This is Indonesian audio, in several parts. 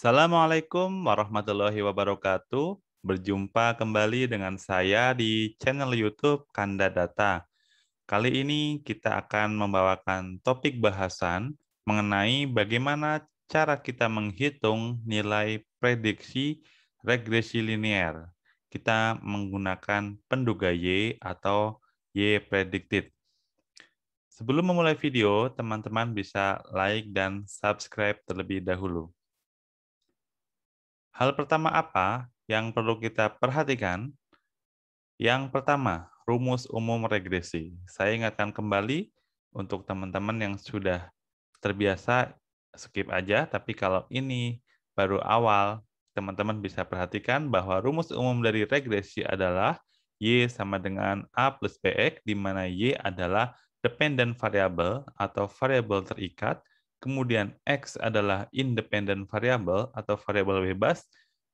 Assalamualaikum warahmatullahi wabarakatuh. Berjumpa kembali dengan saya di channel YouTube Kanda Data. Kali ini kita akan membawakan topik bahasan mengenai bagaimana cara kita menghitung nilai prediksi regresi linear. Kita menggunakan penduga Y atau Y predicted. Sebelum memulai video, teman-teman bisa like dan subscribe terlebih dahulu. Hal pertama apa yang perlu kita perhatikan? Yang pertama, rumus umum regresi. Saya ingatkan kembali untuk teman-teman yang sudah terbiasa skip aja, tapi kalau ini baru awal, teman-teman bisa perhatikan bahwa rumus umum dari regresi adalah Y sama dengan A plus BX, di mana Y adalah dependent variable atau variable terikat, kemudian X adalah independent variable atau variabel bebas,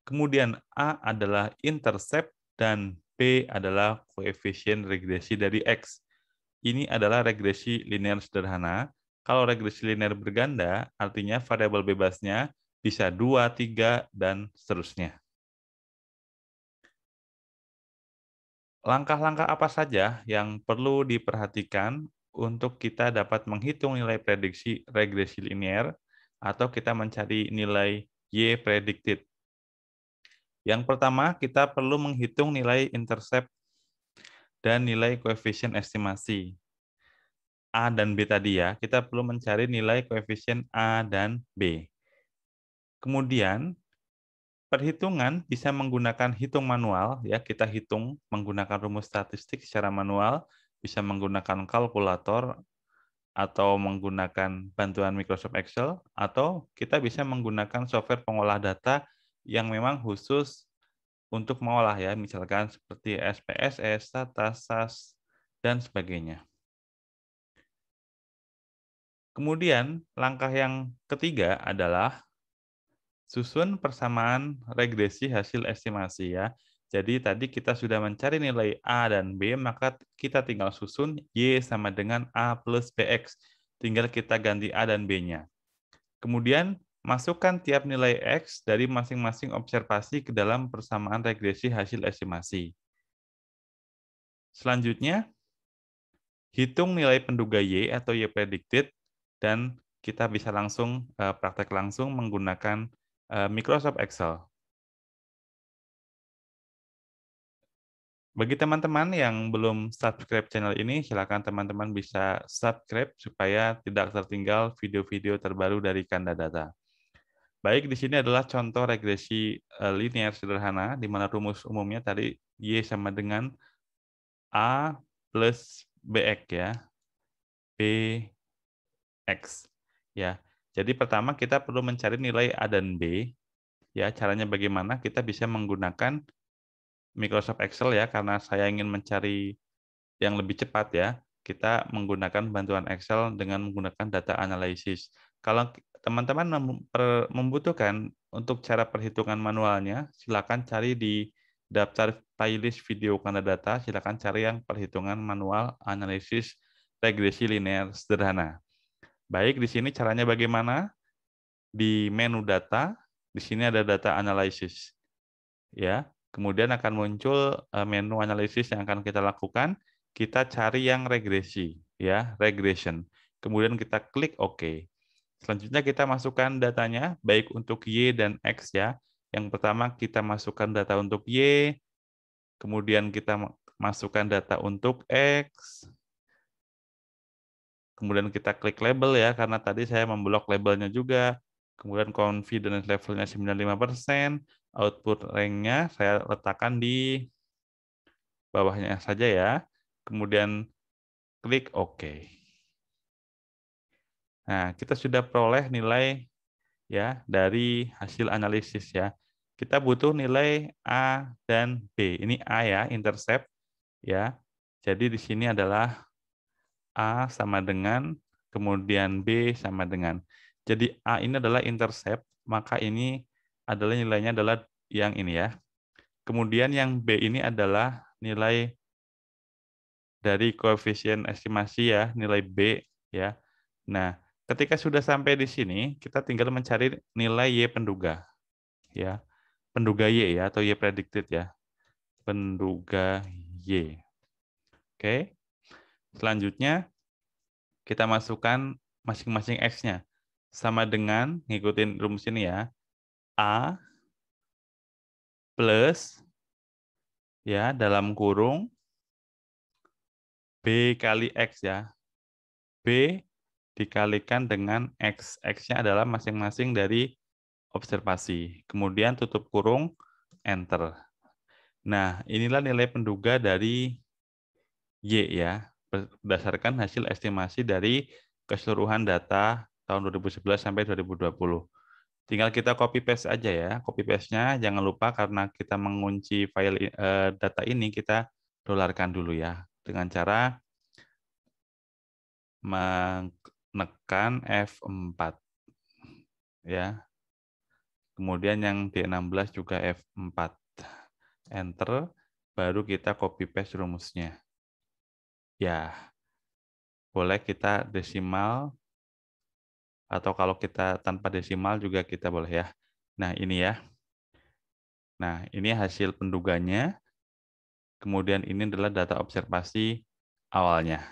kemudian A adalah intercept, dan B adalah koefisien regresi dari X. Ini adalah regresi linear sederhana. Kalau regresi linear berganda, artinya variabel bebasnya bisa 2, 3, dan seterusnya. Langkah-langkah apa saja yang perlu diperhatikan untuk kita dapat menghitung nilai prediksi regresi linear atau kita mencari nilai Y predicted. Yang pertama, kita perlu menghitung nilai intercept dan nilai koefisien estimasi. A dan B tadi ya, kita perlu mencari nilai koefisien A dan B. Kemudian, perhitungan bisa menggunakan hitung manual, ya kita hitung menggunakan rumus statistik secara manual, bisa menggunakan kalkulator atau menggunakan bantuan Microsoft Excel atau kita bisa menggunakan software pengolah data yang memang khusus untuk mengolah ya, misalkan seperti SPSS, SATA, SAS, dan sebagainya. Kemudian langkah yang ketiga adalah susun persamaan regresi hasil estimasi ya. Jadi tadi kita sudah mencari nilai A dan B, maka kita tinggal susun Y sama dengan A plus BX. Tinggal kita ganti A dan B-nya. Kemudian masukkan tiap nilai X dari masing-masing observasi ke dalam persamaan regresi hasil estimasi. Selanjutnya, hitung nilai penduga Y atau Y predicted, dan kita bisa langsung eh, praktek langsung menggunakan eh, Microsoft Excel. Bagi teman-teman yang belum subscribe channel ini, silakan teman-teman bisa subscribe supaya tidak tertinggal video-video terbaru dari Kanda Data. Baik, di sini adalah contoh regresi eh, linear sederhana, di mana rumus umumnya tadi Y sama dengan A plus BX ya, BX. Ya. Jadi pertama kita perlu mencari nilai A dan B. Ya, caranya bagaimana kita bisa menggunakan Microsoft Excel ya karena saya ingin mencari yang lebih cepat ya. Kita menggunakan bantuan Excel dengan menggunakan data analysis. Kalau teman-teman membutuhkan untuk cara perhitungan manualnya, silakan cari di daftar playlist video data silakan cari yang perhitungan manual analisis regresi linear sederhana. Baik, di sini caranya bagaimana? Di menu data, di sini ada data analysis Ya, Kemudian akan muncul eh, menu analisis yang akan kita lakukan. Kita cari yang regresi, ya, regression. Kemudian kita klik OK. Selanjutnya kita masukkan datanya, baik untuk Y dan X ya. Yang pertama kita masukkan data untuk Y, kemudian kita masukkan data untuk X, kemudian kita klik label ya, karena tadi saya memblok labelnya juga, kemudian confidence levelnya 95%, output rank-nya saya letakkan di bawahnya saja ya. Kemudian klik OK. Nah, kita sudah peroleh nilai ya dari hasil analisis ya. Kita butuh nilai A dan B. Ini A ya, intercept ya. Jadi di sini adalah A sama dengan kemudian B sama dengan. Jadi A ini adalah intercept, maka ini adalah nilainya adalah yang ini ya. Kemudian yang B ini adalah nilai dari koefisien estimasi ya, nilai B ya. Nah, ketika sudah sampai di sini, kita tinggal mencari nilai Y penduga. Ya. Penduga Y ya atau Y predicted ya. Penduga Y. Oke. Selanjutnya kita masukkan masing-masing X-nya sama dengan ngikutin rumus ini ya. A plus ya dalam kurung B kali X ya. B dikalikan dengan X. X-nya adalah masing-masing dari observasi. Kemudian tutup kurung, Enter. Nah, inilah nilai penduga dari Y ya, berdasarkan hasil estimasi dari keseluruhan data tahun 2011 sampai 2020. Tinggal kita copy paste aja ya. Copy paste-nya jangan lupa karena kita mengunci file eh, data ini kita dolarkan dulu ya dengan cara menekan F4 ya. Kemudian yang D16 juga F4. Enter baru kita copy paste rumusnya. Ya. Boleh kita desimal atau kalau kita tanpa desimal juga kita boleh ya. Nah, ini ya. Nah, ini hasil penduganya. Kemudian ini adalah data observasi awalnya.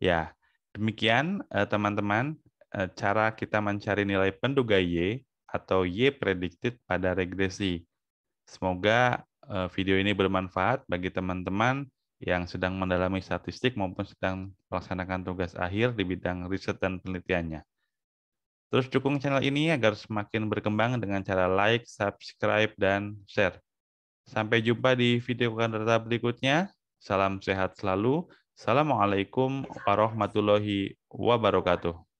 Ya, demikian eh, teman-teman eh, cara kita mencari nilai penduga Y atau Y predicted pada regresi. Semoga eh, video ini bermanfaat bagi teman-teman yang sedang mendalami statistik maupun sedang melaksanakan tugas akhir di bidang riset dan penelitiannya. Terus dukung channel ini agar semakin berkembang dengan cara like, subscribe, dan share. Sampai jumpa di video kandrata berikutnya. Salam sehat selalu. Assalamualaikum warahmatullahi wabarakatuh.